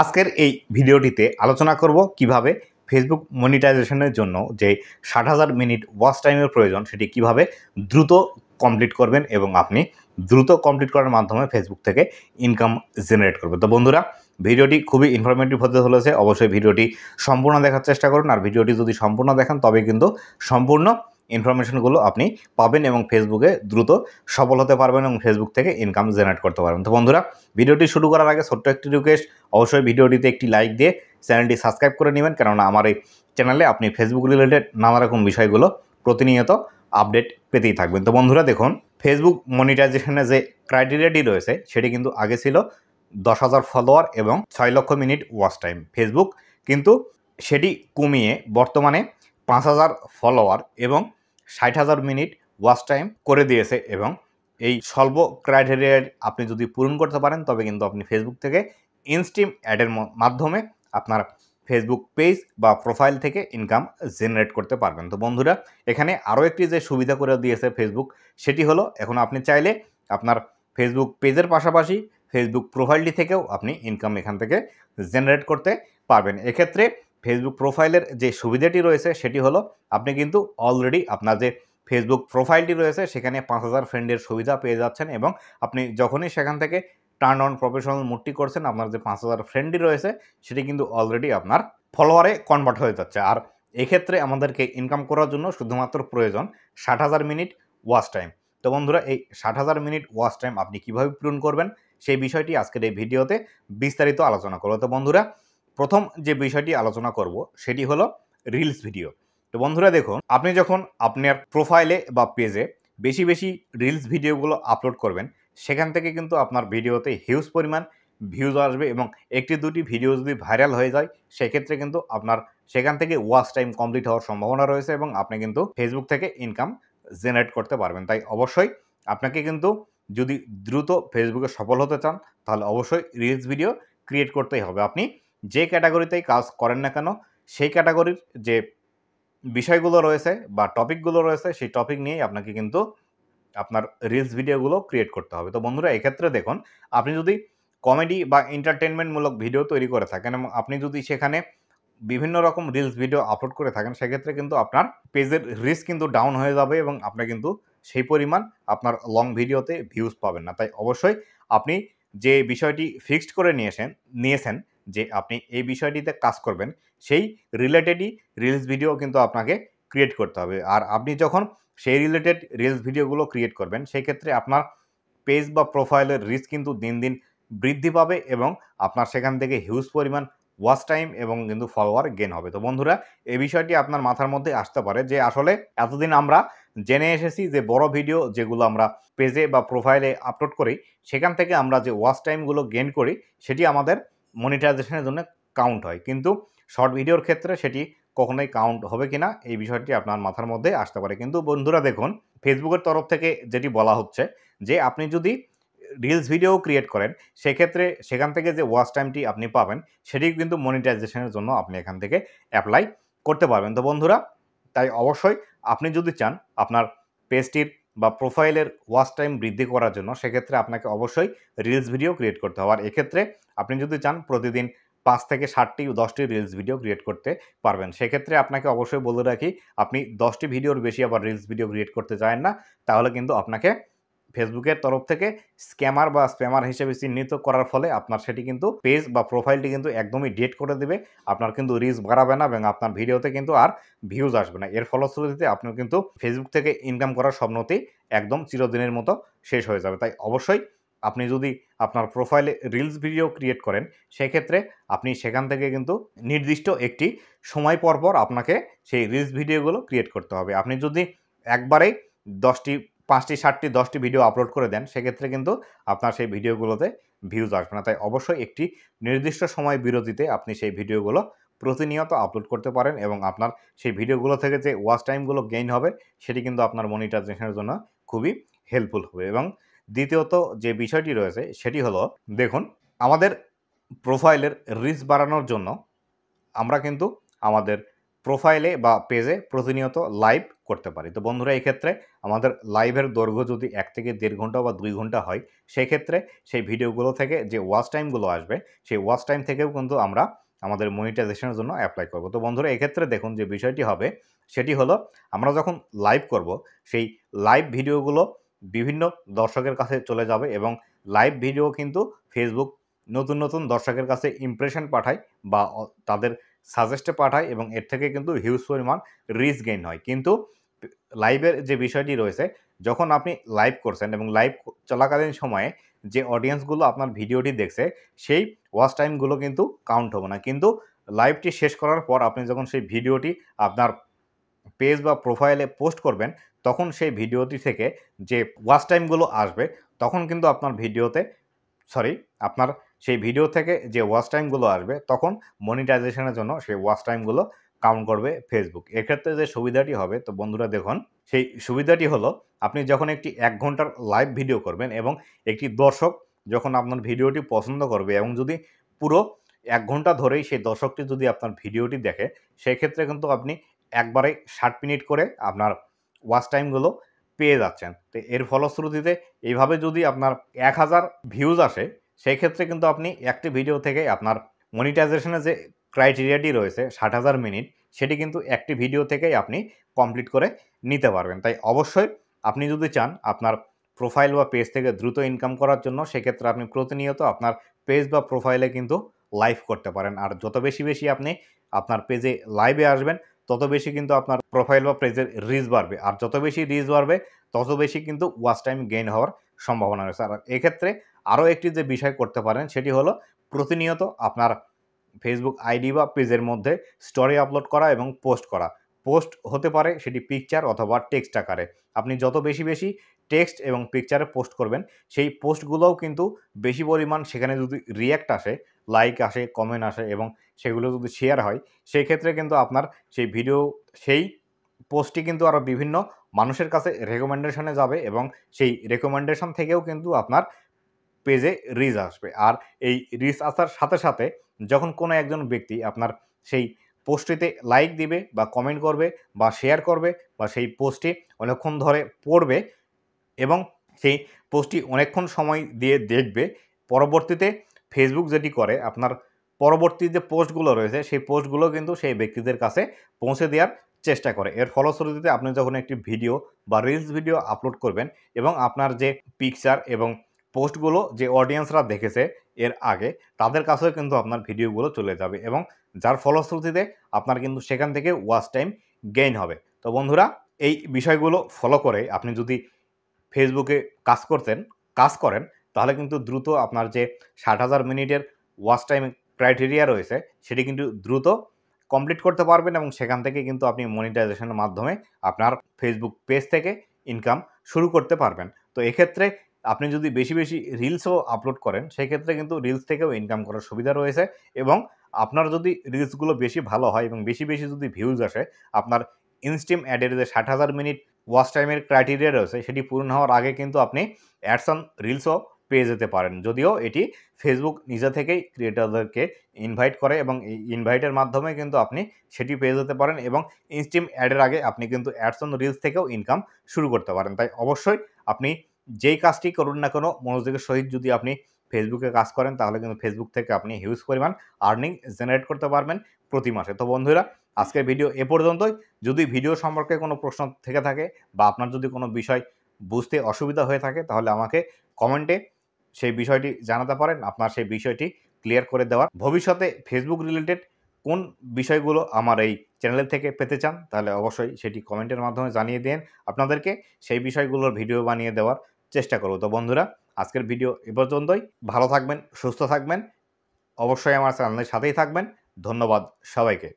আজকের এই ভিডিওটিতে আলোচনা করব কিভাবে ফেসবুক মনিটাইজেশনের জন্য যে ষাট হাজার মিনিট ওয়াচ টাইমের প্রয়োজন সেটি কিভাবে দ্রুত কমপ্লিট করবেন এবং আপনি দ্রুত কমপ্লিট করার মাধ্যমে ফেসবুক থেকে ইনকাম জেনারেট করবে তো বন্ধুরা ভিডিওটি খুবই ইনফরমেটিভ হতে চলেছে অবশ্যই ভিডিওটি সম্পূর্ণ দেখার চেষ্টা করুন আর ভিডিওটি যদি সম্পূর্ণ দেখেন তবে কিন্তু সম্পূর্ণ ইনফরমেশনগুলো আপনি পাবেন এবং ফেসবুকে দ্রুত সফল হতে পারবেন এবং ফেসবুক থেকে ইনকাম জেনারেট করতে পারবেন তো বন্ধুরা ভিডিওটি শুরু করার আগে ছোট্ট একটি রিকোয়েস্ট অবশ্যই ভিডিওটিতে একটি লাইক দিয়ে চ্যানেলটি সাবস্ক্রাইব করে নেবেন কেননা আমার এই চ্যানেলে আপনি ফেসবুক রিলেটেড নানা রকম বিষয়গুলো প্রতিনিয়ত আপডেট পেতেই থাকবেন তো বন্ধুরা দেখুন ফেসবুক মনিটাইজেশনে যে ক্রাইটেরিয়াটি রয়েছে সেটি কিন্তু আগে ছিল দশ হাজার ফলোয়ার এবং ছয় লক্ষ মিনিট ওয়াচ টাইম ফেসবুক কিন্তু সেটি কমিয়ে বর্তমানে পাঁচ হাজার ফলোয়ার এবং ষাট হাজার মিনিট ওয়াচ টাইম করে দিয়েছে এবং এই স্বল্প ক্রাইটেরিয়ার আপনি যদি পূরণ করতে পারেন তবে কিন্তু আপনি ফেসবুক থেকে ইনস্টিম অ্যাডের মাধ্যমে আপনার ফেসবুক পেজ বা প্রোফাইল থেকে ইনকাম জেনারেট করতে পারবেন তো বন্ধুরা এখানে আরও একটি যে সুবিধা করে দিয়েছে ফেসবুক সেটি হলো এখন আপনি চাইলে আপনার ফেসবুক পেজের পাশাপাশি ফেসবুক প্রোফাইলটি থেকেও আপনি ইনকাম এখান থেকে জেনারেট করতে পারবেন এক্ষেত্রে ফেসবুক প্রোফাইলের যে সুবিধাটি রয়েছে সেটি হলো আপনি কিন্তু অলরেডি আপনার যে ফেসবুক প্রোফাইলটি রয়েছে সেখানে পাঁচ হাজার ফ্রেন্ডের সুবিধা পেয়ে যাচ্ছেন এবং আপনি যখনই সেখান থেকে টার্ন অন প্রফেশনাল মুডটি করছেন আপনার যে পাঁচ হাজার ফ্রেন্ডটি রয়েছে সেটি কিন্তু অলরেডি আপনার ফলোয়ারে কনভার্ট হয়ে যাচ্ছে আর এক্ষেত্রে আমাদেরকে ইনকাম করার জন্য শুধুমাত্র প্রয়োজন ষাট হাজার মিনিট ওয়াচ টাইম তো বন্ধুরা এই ষাট হাজার মিনিট ওয়াচ টাইম আপনি কীভাবে পূরণ করবেন সেই বিষয়টি আজকের এই ভিডিওতে বিস্তারিত আলোচনা করবো তো বন্ধুরা প্রথম যে বিষয়টি আলোচনা করব সেটি হলো রিলস ভিডিও তো বন্ধুরা দেখুন আপনি যখন আপনার প্রোফাইলে বা পেজে বেশি বেশি রিলস ভিডিওগুলো আপলোড করবেন সেখান থেকে কিন্তু আপনার ভিডিওতে হিউজ পরিমাণ ভিউজ আসবে এবং একটি দুটি ভিডিও যদি ভাইরাল হয়ে যায় সেক্ষেত্রে কিন্তু আপনার সেখান থেকে ওয়াচ টাইম কমপ্লিট হওয়ার সম্ভাবনা রয়েছে এবং আপনি কিন্তু ফেসবুক থেকে ইনকাম জেনারেট করতে পারবেন তাই অবশ্যই আপনাকে কিন্তু যদি দ্রুত ফেসবুকে সফল হতে চান তাহলে অবশ্যই রিলস ভিডিও ক্রিয়েট করতেই হবে আপনি যে ক্যাটাগরিতেই কাজ করেন না কেন সেই ক্যাটাগরির যে বিষয়গুলো রয়েছে বা টপিকগুলো রয়েছে সেই টপিক নিয়েই আপনাকে কিন্তু আপনার রিলস ভিডিওগুলো ক্রিয়েট করতে হবে তো বন্ধুরা এক্ষেত্রে দেখুন আপনি যদি কমেডি বা এন্টারটেনমেন্টমূলক ভিডিও তৈরি করে থাকেন এবং আপনি যদি সেখানে বিভিন্ন রকম রিলস ভিডিও আপলোড করে থাকেন সেক্ষেত্রে কিন্তু আপনার পেজের রিস্ক কিন্তু ডাউন হয়ে যাবে এবং আপনি কিন্তু সেই পরিমাণ আপনার লং ভিডিওতে ভিউজ পাবেন না তাই অবশ্যই আপনি যে বিষয়টি ফিক্সড করে নিয়েছেন নিয়েছেন যে আপনি এই বিষয়টিতে কাজ করবেন সেই রিলেটেডই রিলস ভিডিও কিন্তু আপনাকে ক্রিয়েট করতে হবে আর আপনি যখন সেই রিলেটেড রিলস ভিডিওগুলো ক্রিয়েট করবেন সেই ক্ষেত্রে আপনার পেজ বা প্রোফাইলের রিস্ক কিন্তু দিন দিন বৃদ্ধি পাবে এবং আপনার সেখান থেকে হিউজ পরিমাণ ওয়াচ টাইম এবং কিন্তু ফলোয়ার গেন হবে তো বন্ধুরা এই বিষয়টি আপনার মাথার মধ্যে আসতে পারে যে আসলে এতদিন আমরা জেনে এসেছি যে বড় ভিডিও যেগুলো আমরা পেজে বা প্রোফাইলে আপলোড করি সেখান থেকে আমরা যে ওয়াচ টাইমগুলো গেন করি সেটি আমাদের মনিটাইজেশনের জন্য কাউন্ট হয় কিন্তু শর্ট ভিডিওর ক্ষেত্রে সেটি কখনোই কাউন্ট হবে কি না এই বিষয়টি আপনার মাথার মধ্যে আসতে পারে কিন্তু বন্ধুরা দেখুন ফেসবুকের তরফ থেকে যেটি বলা হচ্ছে যে আপনি যদি রিলস ভিডিও ক্রিয়েট করেন সেক্ষেত্রে সেখান থেকে যে ওয়াচ টাইমটি আপনি পাবেন সেটি কিন্তু মনিটাইজেশনের জন্য আপনি এখান থেকে অ্যাপ্লাই করতে পারবেন তো বন্ধুরা তাই অবশ্যই আপনি যদি চান আপনার পেজটির বা প্রোফাইলের ওয়াচ টাইম বৃদ্ধি করার জন্য সেক্ষেত্রে আপনাকে অবশ্যই রিলস ভিডিও ক্রিয়েট করতে হবে আর এক্ষেত্রে আপনি যদি চান প্রতিদিন পাঁচ থেকে ষাটটি দশটি রিলস ভিডিও ক্রিয়েট করতে পারবেন সেক্ষেত্রে আপনাকে অবশ্যই বলে রাখি আপনি দশটি ভিডিওর বেশি আবার রিলস ভিডিও ক্রিয়েট করতে চান না তাহলে কিন্তু আপনাকে ফেসবুকের তরফ থেকে স্ক্যামার বা স্প্যামার হিসেবে চিহ্নিত করার ফলে আপনার সেটি কিন্তু পেজ বা প্রোফাইলটি কিন্তু একদমই ডেট করে দেবে আপনার কিন্তু রিচ বাড়াবে না এবং আপনার ভিডিওতে কিন্তু আর ভিউজ আসবে না এর ফলশ্রুতিতে আপনার কিন্তু ফেসবুক থেকে ইনকাম করার স্বপ্নতি একদম চিরদিনের মতো শেষ হয়ে যাবে তাই অবশ্যই আপনি যদি আপনার প্রোফাইলে রিলস ভিডিও ক্রিয়েট করেন সেক্ষেত্রে আপনি সেখান থেকে কিন্তু নির্দিষ্ট একটি সময় পর পর আপনাকে সেই রিলস ভিডিওগুলো ক্রিয়েট করতে হবে আপনি যদি একবারেই দশটি পাঁচটি ষাটটি দশটি ভিডিও আপলোড করে দেন সেক্ষেত্রে কিন্তু আপনার সেই ভিডিওগুলোতে ভিউজ আসবে না তাই অবশ্যই একটি নির্দিষ্ট সময় বিরতিতে আপনি সেই ভিডিওগুলো প্রতিনিয়ত আপলোড করতে পারেন এবং আপনার সেই ভিডিওগুলো থেকে যে ওয়াচ টাইমগুলো গেইন হবে সেটি কিন্তু আপনার মনিটাইজেশনের জন্য খুবই হেল্পফুল হবে এবং দ্বিতীয়ত যে বিষয়টি রয়েছে সেটি হলো দেখুন আমাদের প্রোফাইলের রিচ বাড়ানোর জন্য আমরা কিন্তু আমাদের প্রোফাইলে বা পেজে প্রতিনিয়ত লাইভ করতে পারি তো বন্ধুরা এক্ষেত্রে আমাদের লাইভের দৈর্ঘ্য যদি এক থেকে দেড় ঘন্টা বা দুই ঘন্টা হয় সেই ক্ষেত্রে সেই ভিডিওগুলো থেকে যে ওয়াচ টাইমগুলো আসবে সেই ওয়াচ টাইম থেকেও কিন্তু আমরা আমাদের মনিটাইজেশনের জন্য অ্যাপ্লাই করব তো বন্ধুরা এক্ষেত্রে দেখুন যে বিষয়টি হবে সেটি হলো আমরা যখন লাইভ করব সেই লাইভ ভিডিওগুলো বিভিন্ন দর্শকের কাছে চলে যাবে এবং লাইভ ভিডিও কিন্তু ফেসবুক নতুন নতুন দর্শকের কাছে ইমপ্রেশন পাঠায় বা তাদের সাজেস্টে পাঠায় এবং এর থেকে কিন্তু হিউজ পরিমাণ রিচ গেইন হয় কিন্তু লাইভের যে বিষয়টি রয়েছে যখন আপনি লাইভ করছেন এবং লাইভ চলাকালীন সময়ে যে অডিয়েন্সগুলো আপনার ভিডিওটি দেখছে সেই ওয়াচ টাইমগুলো কিন্তু কাউন্ট হবে না কিন্তু লাইভটি শেষ করার পর আপনি যখন সেই ভিডিওটি আপনার পেজ বা প্রোফাইলে পোস্ট করবেন তখন সেই ভিডিওটি থেকে যে ওয়াচ টাইমগুলো আসবে তখন কিন্তু আপনার ভিডিওতে সরি আপনার সেই ভিডিও থেকে যে ওয়াচ টাইমগুলো আসবে তখন মনিটাইজেশনের জন্য সেই ওয়াচ টাইমগুলো কাউন্ট করবে ফেসবুক এক্ষেত্রে যে সুবিধাটি হবে তো বন্ধুরা দেখুন সেই সুবিধাটি হলো আপনি যখন একটি এক ঘন্টার লাইভ ভিডিও করবেন এবং একটি দর্শক যখন আপনার ভিডিওটি পছন্দ করবে এবং যদি পুরো এক ঘন্টা ধরেই সেই দর্শকটি যদি আপনার ভিডিওটি দেখে সেক্ষেত্রে কিন্তু আপনি একবারে ষাট মিনিট করে আপনার ওয়াচ টাইমগুলো পেয়ে যাচ্ছেন তো এর ফলশ্রুতিতে এইভাবে যদি আপনার এক হাজার ভিউজ আসে সেই ক্ষেত্রে কিন্তু আপনি একটি ভিডিও থেকে আপনার মনিটাইজেশনের যে ক্রাইটেরিয়াটি রয়েছে ষাট হাজার মিনিট সেটি কিন্তু একটি ভিডিও থেকেই আপনি কমপ্লিট করে নিতে পারবেন তাই অবশ্যই আপনি যদি চান আপনার প্রোফাইল বা পেজ থেকে দ্রুত ইনকাম করার জন্য সেক্ষেত্রে আপনি প্রতিনিয়ত আপনার পেজ বা প্রোফাইলে কিন্তু লাইভ করতে পারেন আর যত বেশি বেশি আপনি আপনার পেজে লাইভে আসবেন তত বেশি কিন্তু আপনার প্রোফাইল বা পেজের রিচ বাড়বে আর যত বেশি রিচ বাড়বে তত বেশি কিন্তু ওয়াচ টাইম গেইন হওয়ার সম্ভাবনা রয়েছে আর এক্ষেত্রে আরও একটি যে বিষয় করতে পারেন সেটি হলো প্রতিনিয়ত আপনার ফেসবুক আইডি বা পেজের মধ্যে স্টোরি আপলোড করা এবং পোস্ট করা পোস্ট হতে পারে সেটি পিকচার অথবা টেক্সট আকারে আপনি যত বেশি বেশি টেক্সট এবং পিকচারে পোস্ট করবেন সেই পোস্টগুলোও কিন্তু বেশি পরিমাণ সেখানে যদি রিয়্যাক্ট আসে লাইক আসে কমেন্ট আসে এবং সেগুলো যদি শেয়ার হয় সেই ক্ষেত্রে কিন্তু আপনার সেই ভিডিও সেই পোস্টটি কিন্তু আরও বিভিন্ন মানুষের কাছে রেকমেন্ডেশনে যাবে এবং সেই রেকমেন্ডেশন থেকেও কিন্তু আপনার পেজে রিচ আসবে আর এই রিচ আসার সাথে সাথে যখন কোনো একজন ব্যক্তি আপনার সেই পোস্টটিতে লাইক দিবে বা কমেন্ট করবে বা শেয়ার করবে বা সেই পোস্টটি অনেকক্ষণ ধরে পড়বে এবং সেই পোস্টটি অনেকক্ষণ সময় দিয়ে দেখবে পরবর্তীতে ফেসবুক যেটি করে আপনার পরবর্তী যে পোস্টগুলো রয়েছে সেই পোস্টগুলো কিন্তু সেই ব্যক্তিদের কাছে পৌঁছে দেওয়ার চেষ্টা করে এর ফলশ্রুতিতে আপনি যখন একটি ভিডিও বা রিলস ভিডিও আপলোড করবেন এবং আপনার যে পিকচার এবং পোস্টগুলো যে অডিয়েন্সরা দেখেছে এর আগে তাদের কাছেও কিন্তু আপনার ভিডিওগুলো চলে যাবে এবং যার ফলশ্রুতিতে আপনার কিন্তু সেখান থেকে ওয়াচ টাইম গেইন হবে তো বন্ধুরা এই বিষয়গুলো ফলো করে আপনি যদি ফেসবুকে কাজ করতেন কাজ করেন তাহলে কিন্তু দ্রুত আপনার যে ষাট হাজার মিনিটের ওয়াচ টাইম ক্রাইটেরিয়া রয়েছে সেটি কিন্তু দ্রুত কমপ্লিট করতে পারবেন এবং সেখান থেকে কিন্তু আপনি মনিটাইজেশনের মাধ্যমে আপনার ফেসবুক পেজ থেকে ইনকাম শুরু করতে পারবেন তো এক্ষেত্রে আপনি যদি বেশি বেশি রিলসও আপলোড করেন সেক্ষেত্রে কিন্তু রিলস থেকেও ইনকাম করার সুবিধা রয়েছে এবং আপনার যদি রিলসগুলো বেশি ভালো হয় এবং বেশি বেশি যদি ভিউজ আসে আপনার ইনস্টিম অ্যাডের যে ষাট হাজার মিনিট ওয়াচ টাইমের ক্রাইটেরিয়া রয়েছে সেটি পূরণ হওয়ার আগে কিন্তু আপনি অ্যাডসন রিলসও পেয়ে যেতে পারেন যদিও এটি ফেসবুক নিজে থেকেই ক্রিয়েটারদেরকে ইনভাইট করে এবং এই ইনভাইটের মাধ্যমে কিন্তু আপনি সেটি পেয়ে যেতে পারেন এবং ইনস্টিম অ্যাডের আগে আপনি কিন্তু অ্যাডস অন রিলস থেকেও ইনকাম শুরু করতে পারেন তাই অবশ্যই আপনি যেই কাজটি করুন না কোনো মনোযোগের সহিত যদি আপনি ফেসবুকে কাজ করেন তাহলে কিন্তু ফেসবুক থেকে আপনি হিউজ পরিমাণ আর্নিং জেনারেট করতে পারবেন প্রতি মাসে তো বন্ধুরা আজকের ভিডিও এ পর্যন্তই যদি ভিডিও সম্পর্কে কোনো প্রশ্ন থেকে থাকে বা আপনার যদি কোনো বিষয় বুঝতে অসুবিধা হয়ে থাকে তাহলে আমাকে কমেন্টে সেই বিষয়টি জানাতে পারেন আপনার সেই বিষয়টি ক্লিয়ার করে দেওয়ার ভবিষ্যতে ফেসবুক রিলেটেড কোন বিষয়গুলো আমার এই চ্যানেল থেকে পেতে চান তাহলে অবশ্যই সেটি কমেন্টের মাধ্যমে জানিয়ে দিন আপনাদেরকে সেই বিষয়গুলোর ভিডিও বানিয়ে দেওয়ার চেষ্টা করব তো বন্ধুরা আজকের ভিডিও এ পর্যন্তই ভালো থাকবেন সুস্থ থাকবেন অবশ্যই আমার চ্যানেলের সাথেই থাকবেন ধন্যবাদ সবাইকে